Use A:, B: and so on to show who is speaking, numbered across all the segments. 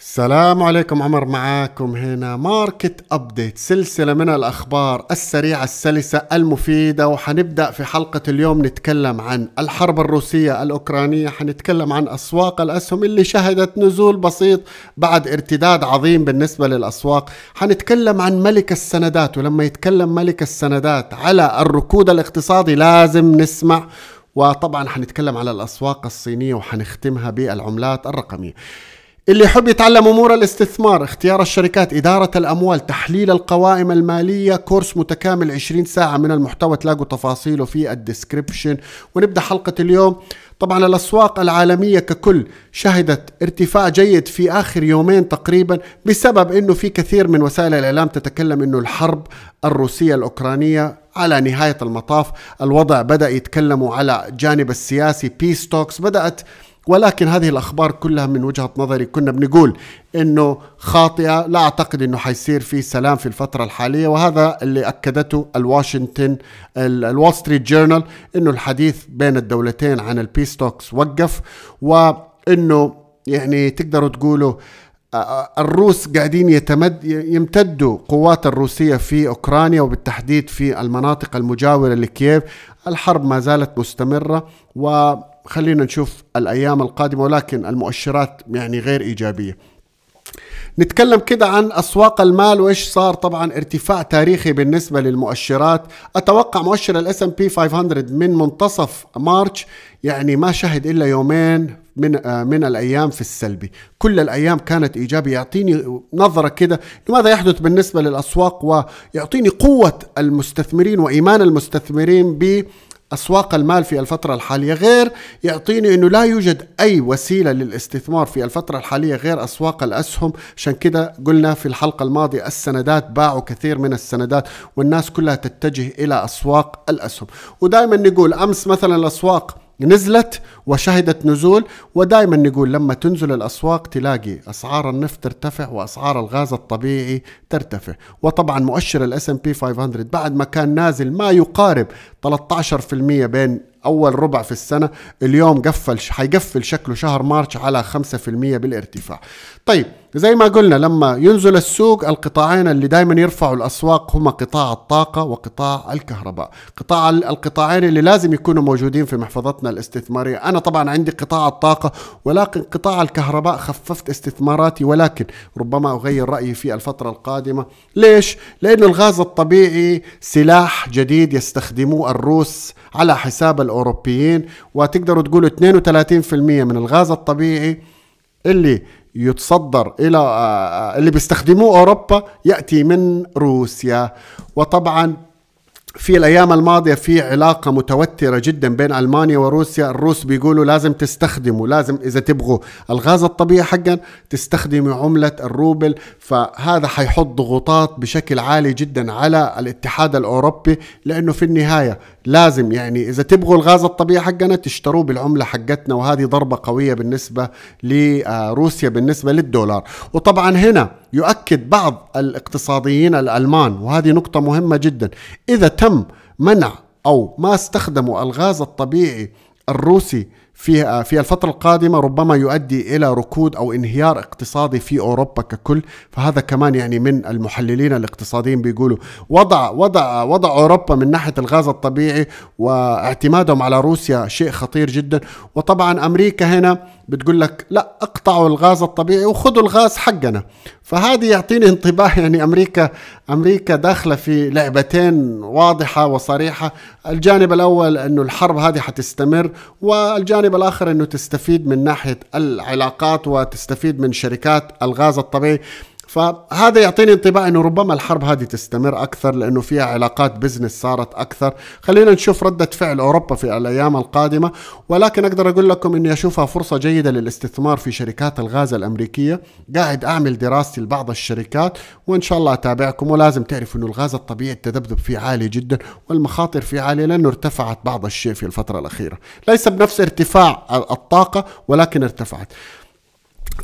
A: السلام عليكم عمر معاكم هنا ماركت ابديت سلسله من الاخبار السريعه السلسه المفيده وحنبدا في حلقه اليوم نتكلم عن الحرب الروسيه الاوكرانيه حنتكلم عن اسواق الاسهم اللي شهدت نزول بسيط بعد ارتداد عظيم بالنسبه للاسواق حنتكلم عن ملك السندات ولما يتكلم ملك السندات على الركود الاقتصادي لازم نسمع وطبعا حنتكلم على الاسواق الصينيه وحنختمها بالعملات الرقميه اللي يحب يتعلم امور الاستثمار، اختيار الشركات، اداره الاموال، تحليل القوائم الماليه، كورس متكامل 20 ساعه من المحتوى تلاقوا تفاصيله في الديسكربشن، ونبدا حلقه اليوم. طبعا الاسواق العالميه ككل شهدت ارتفاع جيد في اخر يومين تقريبا بسبب انه في كثير من وسائل الاعلام تتكلم انه الحرب الروسيه الاوكرانيه على نهايه المطاف، الوضع بدا يتكلموا على جانب السياسي، بي ستوكس بدات ولكن هذه الأخبار كلها من وجهة نظري كنا بنقول أنه خاطئة لا أعتقد أنه حيصير في سلام في الفترة الحالية وهذا اللي أكدته الواشنطن الوول ستريت جورنال أنه الحديث بين الدولتين عن البيستوكس وقف وأنه يعني تقدروا تقولوا آه، آه، الروس قاعدين يتمد يمتدوا قوات الروسية في أوكرانيا وبالتحديد في المناطق المجاورة لكييف الحرب ما زالت مستمرة و خلينا نشوف الايام القادمه ولكن المؤشرات يعني غير ايجابيه نتكلم كده عن اسواق المال وايش صار طبعا ارتفاع تاريخي بالنسبه للمؤشرات اتوقع مؤشر الاس ام بي 500 من منتصف مارش يعني ما شهد الا يومين من آه، من الايام في السلبي، كل الايام كانت ايجابي يعطيني نظره كده لماذا يحدث بالنسبه للاسواق ويعطيني قوه المستثمرين وايمان المستثمرين ب أسواق المال في الفترة الحالية غير يعطيني أنه لا يوجد أي وسيلة للاستثمار في الفترة الحالية غير أسواق الأسهم عشان كده قلنا في الحلقة الماضية السندات باعوا كثير من السندات والناس كلها تتجه إلى أسواق الأسهم ودائما نقول أمس مثلا الأسواق نزلت وشهدت نزول ودائما نقول لما تنزل الأسواق تلاقي أسعار النفط ترتفع وأسعار الغاز الطبيعي ترتفع وطبعا مؤشر الاس ام بي 500 بعد ما كان نازل ما يقارب 13% بين اول ربع في السنه اليوم قفل حيقفل شكله شهر مارش على 5% بالارتفاع طيب زي ما قلنا لما ينزل السوق القطاعين اللي دائما يرفعوا الاسواق هما قطاع الطاقه وقطاع الكهرباء قطاع القطاعين اللي لازم يكونوا موجودين في محفظتنا الاستثماريه انا طبعا عندي قطاع الطاقه ولكن قطاع الكهرباء خففت استثماراتي ولكن ربما اغير رايي في الفتره القادمه ليش لانه الغاز الطبيعي سلاح جديد يستخدموه الروس على حساب الأوروبيين وتقدروا تقولوا 32% من الغاز الطبيعي اللي يتصدر الى آه، اللي بيستخدموه اوروبا ياتي من روسيا وطبعا في الايام الماضيه في علاقه متوتره جدا بين المانيا وروسيا الروس بيقولوا لازم تستخدموا لازم اذا تبغوا الغاز الطبيعي حقا تستخدموا عمله الروبل فهذا حيحط ضغوطات بشكل عالي جدا على الاتحاد الاوروبي لانه في النهايه لازم يعني اذا تبغوا الغاز الطبيعي حقنا تشتروه بالعمله حقتنا وهذه ضربه قويه بالنسبه لروسيا بالنسبه للدولار وطبعا هنا يؤكد بعض الاقتصاديين الالمان وهذه نقطه مهمه جدا اذا تم منع او ما استخدموا الغاز الطبيعي الروسي في في الفترة القادمة ربما يؤدي إلى ركود أو انهيار اقتصادي في أوروبا ككل فهذا كمان يعني من المحللين الاقتصاديين بيقولوا وضع وضع وضع أوروبا من ناحية الغاز الطبيعي واعتمادهم على روسيا شيء خطير جدا وطبعا أمريكا هنا بتقول لك لا اقطعوا الغاز الطبيعي وخذوا الغاز حقنا فهذه يعطيني انطباع يعني امريكا امريكا داخله في لعبتين واضحه وصريحه الجانب الاول انه الحرب هذه حتستمر والجانب الاخر انه تستفيد من ناحيه العلاقات وتستفيد من شركات الغاز الطبيعي فهذا يعطيني انطباع انه ربما الحرب هذه تستمر اكثر لانه فيها علاقات بزنس صارت اكثر خلينا نشوف ردة فعل اوروبا في الايام القادمة ولكن اقدر اقول لكم اني اشوفها فرصة جيدة للاستثمار في شركات الغاز الامريكية قاعد اعمل دراستي لبعض الشركات وان شاء الله اتابعكم ولازم تعرفوا انه الغاز الطبيعي التذبذب فيه عالي جدا والمخاطر فيه عالية لانه ارتفعت بعض الشيء في الفترة الاخيرة ليس بنفس ارتفاع الطاقة ولكن ارتفعت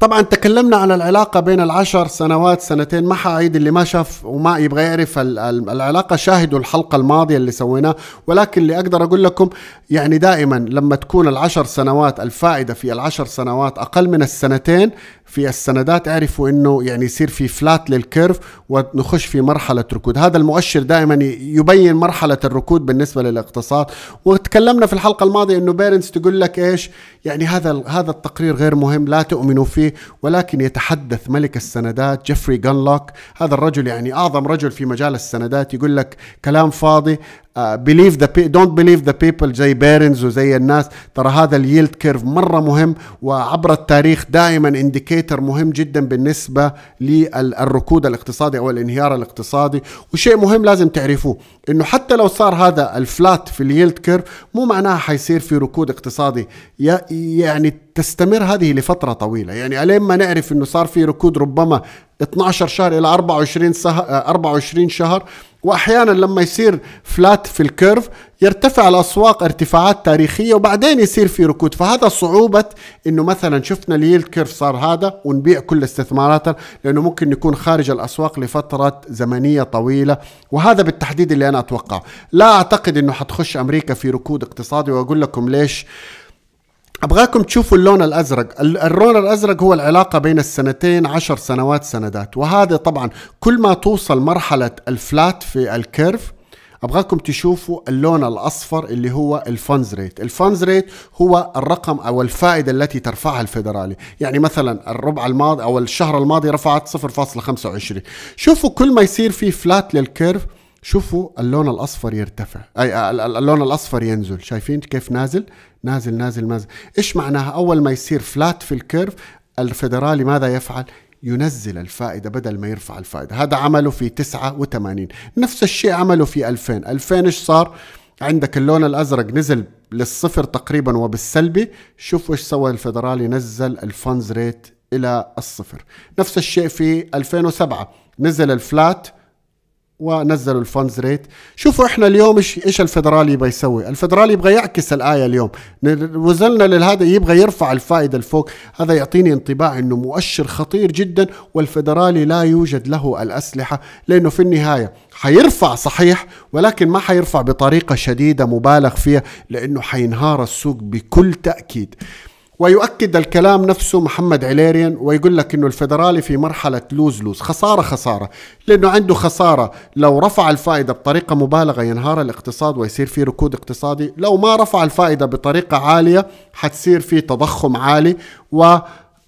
A: طبعا تكلمنا عن العلاقة بين العشر سنوات سنتين ما حأعيد اللي ما شاف وما يبغى يعرف العلاقة شاهدوا الحلقة الماضية اللي سويناها ولكن اللي أقدر أقول لكم يعني دائما لما تكون العشر سنوات الفائدة في العشر سنوات أقل من السنتين في السندات اعرفوا انه يعني يصير في فلات للكيرف ونخش في مرحله ركود، هذا المؤشر دائما يبين مرحله الركود بالنسبه للاقتصاد، وتكلمنا في الحلقه الماضيه انه بيرنس تقول لك ايش؟ يعني هذا هذا التقرير غير مهم لا تؤمنوا فيه ولكن يتحدث ملك السندات جيفري جانلوك، هذا الرجل يعني اعظم رجل في مجال السندات يقول لك كلام فاضي بليف ذا دونت بليف ذا بيبل زي بيرنز وزي الناس ترى هذا اليلد كيرف مره مهم وعبر التاريخ دائما انديكيتر مهم جدا بالنسبه للركود الاقتصادي او الانهيار الاقتصادي وشيء مهم لازم تعرفوه انه حتى لو صار هذا الفلات في اليلد كيرف مو معناها حيصير في ركود اقتصادي يعني تستمر هذه لفتره طويله يعني الين ما نعرف انه صار في ركود ربما 12 شهر الى 24 سه... 24 آه، شهر واحيانا لما يصير فلات في الكيرف يرتفع الاسواق ارتفاعات تاريخيه وبعدين يصير في ركود فهذا صعوبه انه مثلا شفنا اليلد كيرف صار هذا ونبيع كل استثماراتنا لانه ممكن نكون خارج الاسواق لفتره زمنيه طويله وهذا بالتحديد اللي انا اتوقعه لا اعتقد انه حتخش امريكا في ركود اقتصادي واقول لكم ليش أبغاكم تشوفوا اللون الأزرق اللون الأزرق هو العلاقة بين السنتين عشر سنوات سندات وهذا طبعا كل ما توصل مرحلة الفلات في الكيرف ابغاكم تشوفوا اللون الاصفر اللي هو الفونز ريت الفونز ريت هو الرقم او الفائده التي ترفعها الفيدرالي يعني مثلا الربع الماضي او الشهر الماضي رفعت 0.25 شوفوا كل ما يصير في فلات للكيرف شوفوا اللون الاصفر يرتفع اي آه، اللون الاصفر ينزل شايفين كيف نازل نازل نازل نازل ايش معناها اول ما يصير فلات في الكيرف الفدرالي ماذا يفعل ينزل الفائدة بدل ما يرفع الفائدة هذا عمله في 89 نفس الشيء عمله في 2000 2000 ايش صار عندك اللون الأزرق نزل للصفر تقريبا وبالسلبي شوفوا ايش سوى الفدرالي نزل الفانز ريت إلى الصفر نفس الشيء في 2007 نزل الفلات ونزلوا الفونز ريت شوفوا احنا اليوم ايش ايش الفدرالي يبغى يسوي الفدرالي يبغى يعكس الايه اليوم وزلنا لهذا يبغى يرفع الفائده لفوق هذا يعطيني انطباع انه مؤشر خطير جدا والفدرالي لا يوجد له الاسلحه لانه في النهايه حيرفع صحيح ولكن ما حيرفع بطريقه شديده مبالغ فيها لانه حينهار السوق بكل تاكيد ويؤكد الكلام نفسه محمد عليريان ويقول لك انه الفدرالي في مرحله لوز لوز خساره خساره لانه عنده خساره لو رفع الفائده بطريقه مبالغه ينهار الاقتصاد ويصير في ركود اقتصادي لو ما رفع الفائده بطريقه عاليه حتصير في تضخم عالي و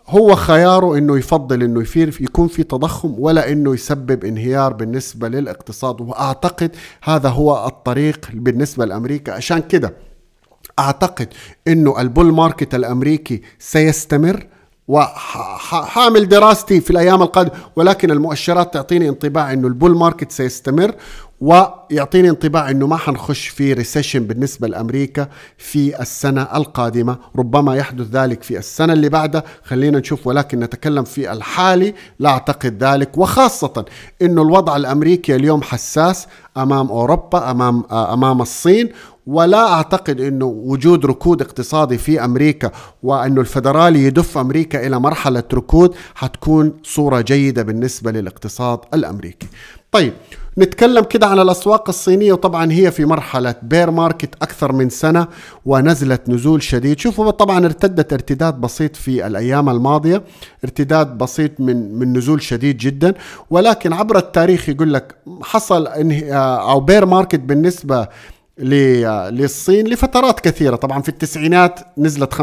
A: هو خياره انه يفضل انه يفير يكون في تضخم ولا انه يسبب انهيار بالنسبه للاقتصاد واعتقد هذا هو الطريق بالنسبه لامريكا عشان كده اعتقد انه البول ماركت الامريكي سيستمر وحامل دراستي في الايام القادمه ولكن المؤشرات تعطيني انطباع انه البول ماركت سيستمر ويعطيني انطباع انه ما حنخش في ريسيشن بالنسبه لامريكا في السنه القادمه، ربما يحدث ذلك في السنه اللي بعدها، خلينا نشوف ولكن نتكلم في الحالي لا اعتقد ذلك وخاصه انه الوضع الامريكي اليوم حساس امام اوروبا امام امام الصين ولا اعتقد انه وجود ركود اقتصادي في امريكا وانه الفدرالي يدف امريكا الى مرحله ركود حتكون صوره جيده بالنسبه للاقتصاد الامريكي. طيب نتكلم كده عن الأسواق الصينية وطبعا هي في مرحلة بير ماركت أكثر من سنة ونزلت نزول شديد شوفوا طبعا ارتدت ارتداد بسيط في الأيام الماضية ارتداد بسيط من من نزول شديد جدا ولكن عبر التاريخ يقول لك حصل آه، او بير ماركت بالنسبة للصين لفترات كثيرة طبعا في التسعينات نزلت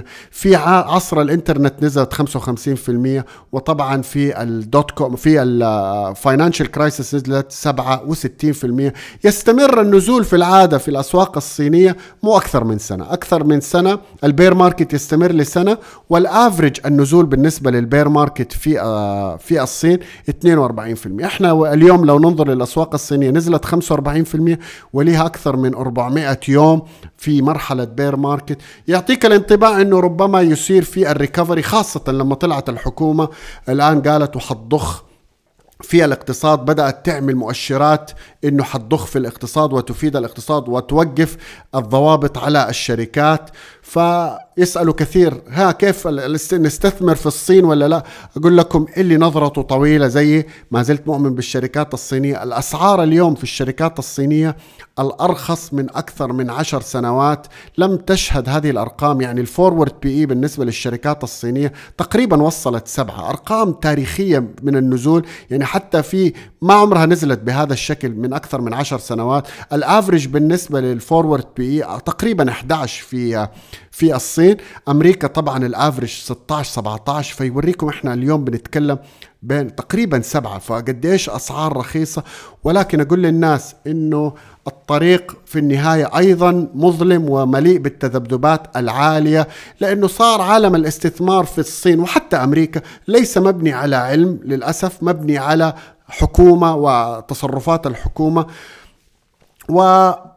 A: 25% في عصر الانترنت نزلت 55% وطبعا في الدوت كوم في الفاينانشال كرايسيس نزلت 67% يستمر النزول في العادة في الأسواق الصينية مو أكثر من سنة أكثر من سنة البير ماركت يستمر لسنة والافرج النزول بالنسبة للبير ماركت في آه، في الصين 42% احنا اليوم لو ننظر للأسواق الصينية نزلت 45% ولي فيها أكثر من 400 يوم في مرحلة بير ماركت يعطيك الانطباع أنه ربما يصير في الريكفري خاصة لما طلعت الحكومة الآن قالت وحتضخ في الاقتصاد بدأت تعمل مؤشرات أنه حتضخ في الاقتصاد وتفيد الاقتصاد وتوقف الضوابط على الشركات فيسالوا كثير ها كيف نستثمر في الصين ولا لا اقول لكم اللي نظرته طويله زي ما زلت مؤمن بالشركات الصينيه الاسعار اليوم في الشركات الصينيه الارخص من اكثر من عشر سنوات لم تشهد هذه الارقام يعني الفورورد بي اي بالنسبه للشركات الصينيه تقريبا وصلت سبعه ارقام تاريخيه من النزول يعني حتى في ما عمرها نزلت بهذا الشكل من اكثر من عشر سنوات الافرج بالنسبه للفورورد بي اي تقريبا 11 في في الصين امريكا طبعا الافرج 16 17 فيوريكم احنا اليوم بنتكلم بين تقريبا سبعة فقديش أسعار رخيصة ولكن أقول للناس أنه الطريق في النهاية أيضا مظلم ومليء بالتذبذبات العالية لأنه صار عالم الاستثمار في الصين وحتى أمريكا ليس مبني على علم للأسف مبني على حكومه وتصرفات الحكومه و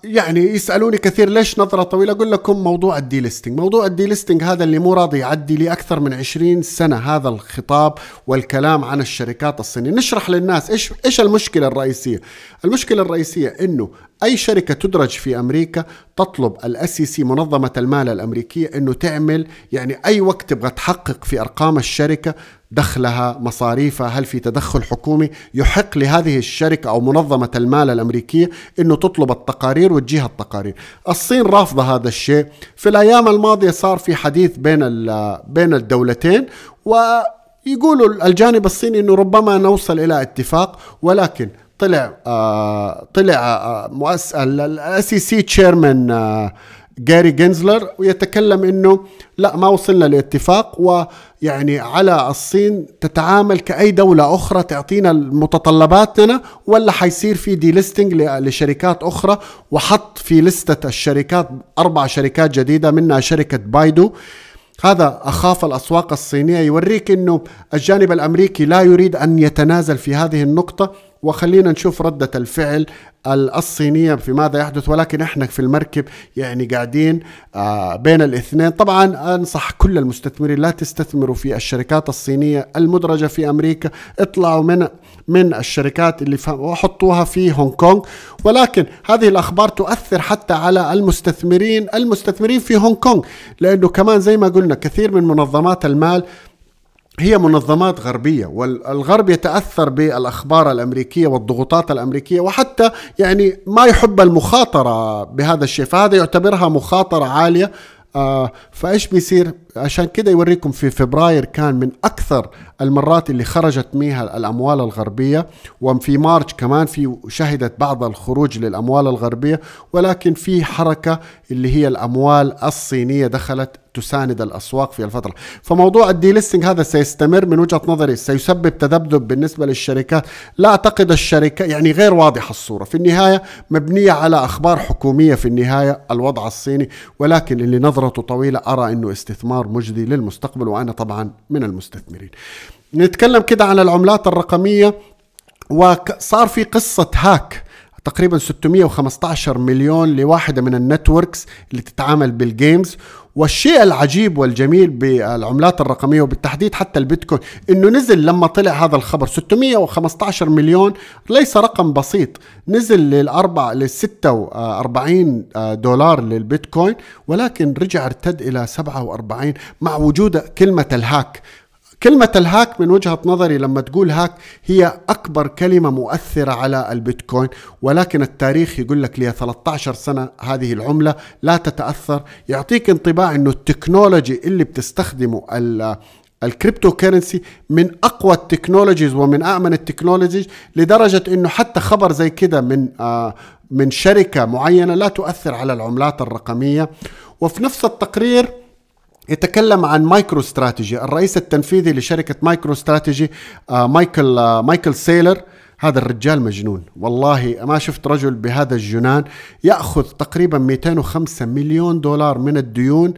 A: يعني يسالوني كثير ليش نظره طويله اقول لكم موضوع الدي ليستنج موضوع الدي ليستنج هذا اللي مو راضي يعدي لي اكثر من 20 سنه هذا الخطاب والكلام عن الشركات الصينيه نشرح للناس ايش ايش المشكله الرئيسيه المشكله الرئيسيه انه اي شركه تدرج في امريكا تطلب الاس سي e منظمه المال الامريكيه انه تعمل يعني اي وقت تبغى تحقق في ارقام الشركه دخلها مصاريفها هل في تدخل حكومي يحق لهذه الشركه او منظمه المال الامريكيه انه تطلب التقارير التقارير وتجيها التقارير الصين رافضة هذا الشيء في الأيام الماضية صار في حديث بين, بين الدولتين ويقولوا الجانب الصيني أنه ربما نوصل إلى اتفاق ولكن طلع آه طلع آه مؤسس السي سي تشيرمان آه جاري جينزلر ويتكلم انه لا ما وصلنا لاتفاق ويعني على الصين تتعامل كاي دوله اخرى تعطينا متطلباتنا ولا حيصير في دي ليستنج لشركات اخرى وحط في لستة الشركات اربع شركات جديده منها شركه بايدو هذا أخاف الأسواق الصينية يوريك أنه الجانب الأمريكي لا يريد أن يتنازل في هذه النقطة وخلينا نشوف ردة الفعل الصينية في ماذا يحدث ولكن احنا في المركب يعني قاعدين آه، بين الاثنين طبعا انصح كل المستثمرين لا تستثمروا في الشركات الصينية المدرجة في امريكا اطلعوا من من الشركات اللي وحطوها في هونغ كونغ ولكن هذه الاخبار تؤثر حتى على المستثمرين المستثمرين في هونغ كونغ لانه كمان زي ما قلنا كثير من منظمات المال هي منظمات غربية والغرب يتأثر بالأخبار الأمريكية والضغوطات الأمريكية وحتى يعني ما يحب المخاطرة بهذا الشيء فهذا يعتبرها مخاطرة عالية آه، فإيش بيصير عشان كده يوريكم في فبراير كان من أكثر المرات اللي خرجت منها الأموال الغربية وفي مارج كمان في شهدت بعض الخروج للأموال الغربية ولكن في حركة اللي هي الأموال الصينية دخلت تساند الاسواق في الفتره فموضوع الديليستنج هذا سيستمر من وجهه نظري سيسبب تذبذب بالنسبه للشركات لا اعتقد الشركه يعني غير واضحه الصوره في النهايه مبنيه على اخبار حكوميه في النهايه الوضع الصيني ولكن اللي نظرته طويله ارى انه استثمار امر مجدي للمستقبل وانا طبعا من المستثمرين. نتكلم كده على العملات الرقميه وصار في قصه هاك تقريبا 615 مليون لواحده من النتوركس اللي تتعامل بالجيمز والشيء العجيب والجميل بالعملات الرقميه وبالتحديد حتى البيتكوين انه نزل لما طلع هذا الخبر 615 مليون ليس رقم بسيط نزل للاربع لل 46 دولار للبيتكوين ولكن رجع ارتد الى 47 مع وجود كلمه الهاك كلمة الهاك من وجهة نظري لما تقول هاك هي أكبر كلمة مؤثرة على البيتكوين ولكن التاريخ يقول لك لها 13 سنة هذه العملة لا تتأثر يعطيك انطباع أنه التكنولوجي اللي بتستخدمه الكريبتو كيرنسي من اقوى التكنولوجيز ومن امن التكنولوجيز لدرجه انه حتى خبر زي كده من آه، من شركه معينه لا تؤثر على العملات الرقميه وفي نفس التقرير يتكلم عن مايكرو استراتيجي الرئيس التنفيذي لشركة مايكرو استراتيجي آه، مايكل آه، مايكل سيلر هذا الرجال مجنون والله ما شفت رجل بهذا الجنان يأخذ تقريبا 205 مليون دولار من الديون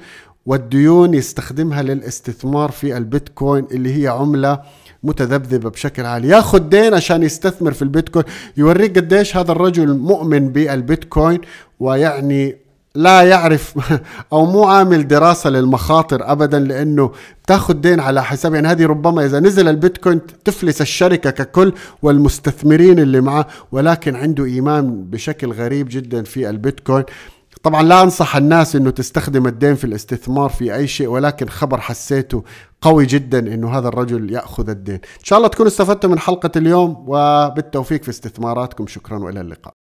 A: والديون يستخدمها للاستثمار في البيتكوين اللي هي عملة متذبذبة بشكل عالي ياخذ دين عشان يستثمر في البيتكوين يوريك قديش هذا الرجل مؤمن بالبيتكوين ويعني لا يعرف او مو عامل دراسه للمخاطر ابدا لانه بتاخذ دين على حساب يعني هذه ربما اذا نزل البيتكوين تفلس الشركه ككل والمستثمرين اللي معه ولكن عنده ايمان بشكل غريب جدا في البيتكوين طبعا لا انصح الناس انه تستخدم الدين في الاستثمار في اي شيء ولكن خبر حسيته قوي جدا انه هذا الرجل ياخذ الدين ان شاء الله تكونوا استفدتوا من حلقه اليوم وبالتوفيق في استثماراتكم شكرا والى اللقاء